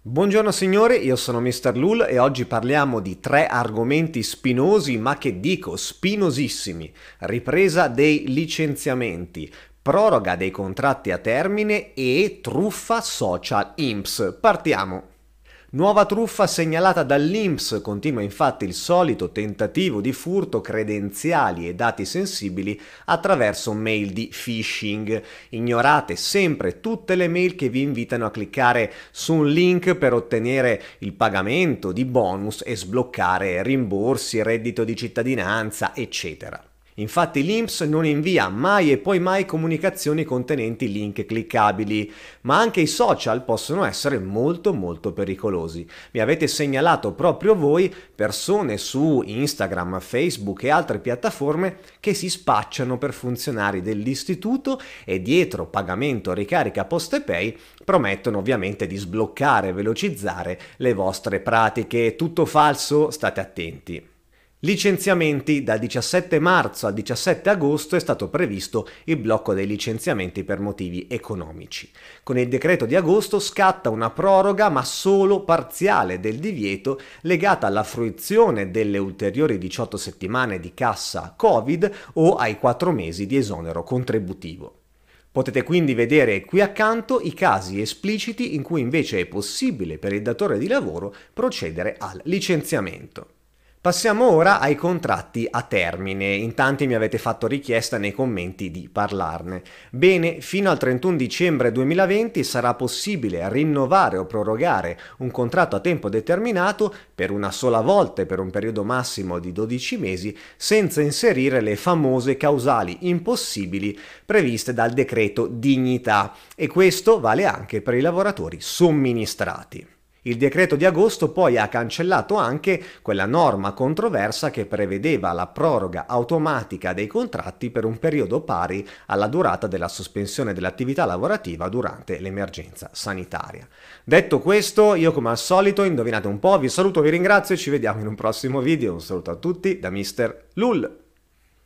Buongiorno signore, io sono Mr. Lul e oggi parliamo di tre argomenti spinosi, ma che dico spinosissimi. Ripresa dei licenziamenti, proroga dei contratti a termine e truffa social IMPS. Partiamo. Nuova truffa segnalata dall'Inps, continua infatti il solito tentativo di furto credenziali e dati sensibili attraverso mail di phishing. Ignorate sempre tutte le mail che vi invitano a cliccare su un link per ottenere il pagamento di bonus e sbloccare rimborsi, reddito di cittadinanza, eccetera. Infatti l'INPS non invia mai e poi mai comunicazioni contenenti link cliccabili, ma anche i social possono essere molto molto pericolosi. Mi avete segnalato proprio voi persone su Instagram, Facebook e altre piattaforme che si spacciano per funzionari dell'istituto e dietro pagamento ricarica post e pay promettono ovviamente di sbloccare e velocizzare le vostre pratiche. Tutto falso, state attenti. Licenziamenti. Dal 17 marzo al 17 agosto è stato previsto il blocco dei licenziamenti per motivi economici. Con il decreto di agosto scatta una proroga ma solo parziale del divieto legata alla fruizione delle ulteriori 18 settimane di cassa Covid o ai 4 mesi di esonero contributivo. Potete quindi vedere qui accanto i casi espliciti in cui invece è possibile per il datore di lavoro procedere al licenziamento. Passiamo ora ai contratti a termine, in tanti mi avete fatto richiesta nei commenti di parlarne. Bene, fino al 31 dicembre 2020 sarà possibile rinnovare o prorogare un contratto a tempo determinato per una sola volta e per un periodo massimo di 12 mesi senza inserire le famose causali impossibili previste dal decreto dignità e questo vale anche per i lavoratori somministrati. Il decreto di agosto poi ha cancellato anche quella norma controversa che prevedeva la proroga automatica dei contratti per un periodo pari alla durata della sospensione dell'attività lavorativa durante l'emergenza sanitaria. Detto questo, io come al solito, indovinate un po', vi saluto, vi ringrazio e ci vediamo in un prossimo video. Un saluto a tutti da Mr. Lull.